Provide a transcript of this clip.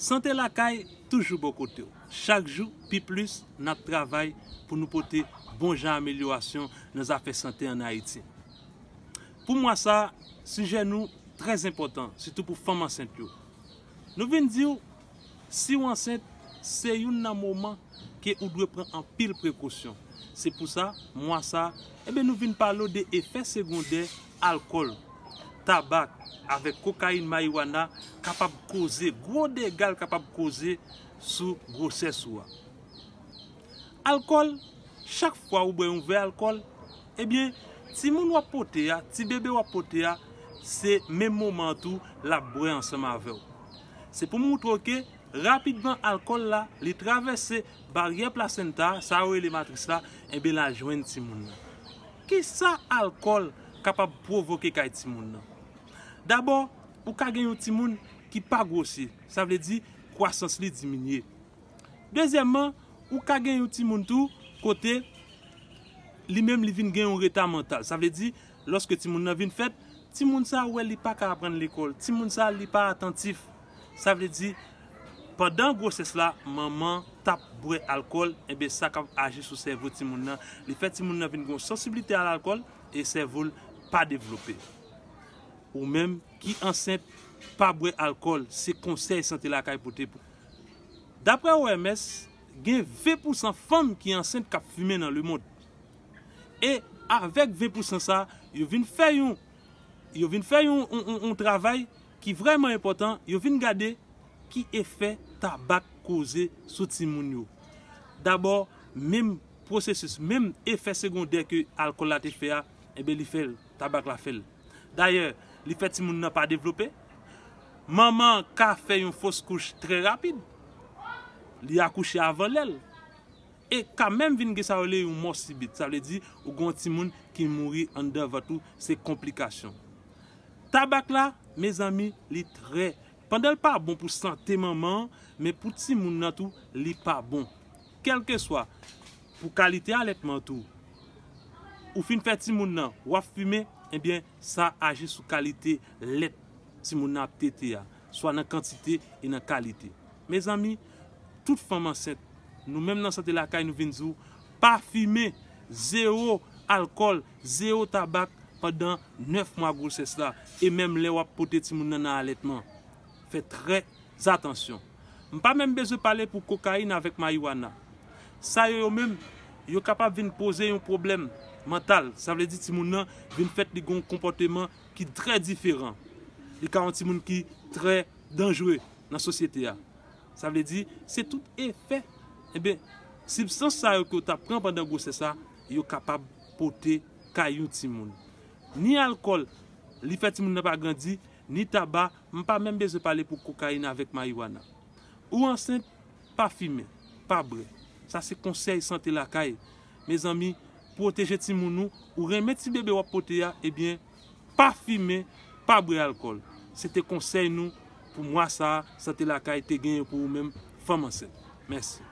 Sante lakay toujou bo kote yo. Chak jou, pi plus, nat travay pou nou pote bon jan amelyoasyon nou zafè sante an Haiti. Pou mwa sa, sujen nou trez impotant, sitou pou fam ansente yo. Nou vin diyo, si yo ansente, se yon nan mouman ke ou dwe pren an pil prekosyon. Se pou sa, mwa sa, nou vin palo de efè sekondè alkol. tabak avèk kokain maywana kapab koze, gwo degal kapab koze sou gwo seswa. Alkol, chak fwa ou bwen yon vè alkol, e bie ti moun wapote ya, ti bebe wapote ya, se mèm momentou la bwen anseman vè. Se pou moun troke, rapidvan alkol la, li travesse barye placenta, sa ou e li matris la, e bè la jwen ti moun. Ki sa alkol kapap provoke kay timoun nan. Dabor, ou ka gen yon timoun ki pa grossi, sa vle di kwasans li diminye. Dezyeman, ou ka gen yon timoun tou, kote li menm li vin gen yon reta mental. Sa vle di, loske timoun nan vin fet, timoun sa ou el li pa ka apren l'ekol. Timoun sa li pa atantif. Sa vle di, pendant grosses la, maman tap bouye alkol, ebe eh sa kap aji sou servou timoun nan. Li fet, timoun nan vin goun sensibilite al alkol, e servoul pa devlopè. Ou mèm ki ansènt pa bwe alkol, se konsey sante la ka ipote pou. Dapre OMS, gen 20% fòm ki ansènt ka fume nan le mòd. E avèk 20% sa, yo vin fè yon yo vin fè yon on travèy ki vreman important, yo vin gade ki efè tabak koze sou timoun yo. Dabor, mèm prosesus, mèm efè segondè ki alkol atè fè ya, Ebe eh li fel, tabak la fel Daye, li fe timoun nan pa devlope Maman ka fe yon fos kouch tre rapid Li akouchi avan lel E ka menm vin ge sa ole yon morsi bit Sa vle di, ou gon timoun ki mouri an deva tou se komplikasyon Tabak la, me zami, li tre Pandel pa bon pou sante maman Me pou timoun nan tou, li pa bon Kelke swa, pou kalite aletman tou Ou fin fè ti moun nan, wap fume, ebyen, eh sa aji sou kalite let ti moun nan ap tete ya. So anan kantite, anan kalite. Me zami, tout faman set, nou menm nan sante lakay nou vin zou, pa fume, zeo alkol, zeo tabak, padan 9 mwa gwo ses la, e menm le wap pote ti moun nan aletman. Fè trez atensyon. Mpa menm bezo pale pou kokain avèk maywana. Sa yo yo menm, yo kapap vin pose yon probleme, Mantal, sa vle di ti moun nan, gen fèt li goun komportèman ki trè di fèran. Li kavan ti moun ki trè danjouè nan sosyete ya. Sa vle di, se tout e fè. Ebe, sip sans sa yo ki yo tap prèm pandan gwo se sa, yo kapab pote kayoun ti moun. Ni alkol, li fèt ti moun nan pa grandi, ni taba, mwen pa mèm beze pale pou kokaina vek maywana. Ou ansènt, pa fime, pa bre. Sa se konsey sante la kaye. Me zanmi, proteje ti moun nou, ou remet ti bebe wap pote ya, ebyen, eh pa fime, pa bre alkol. Se te konsey nou, pou mwa sa, sa te laka, e te genye pou ou men, famanset. Mersi.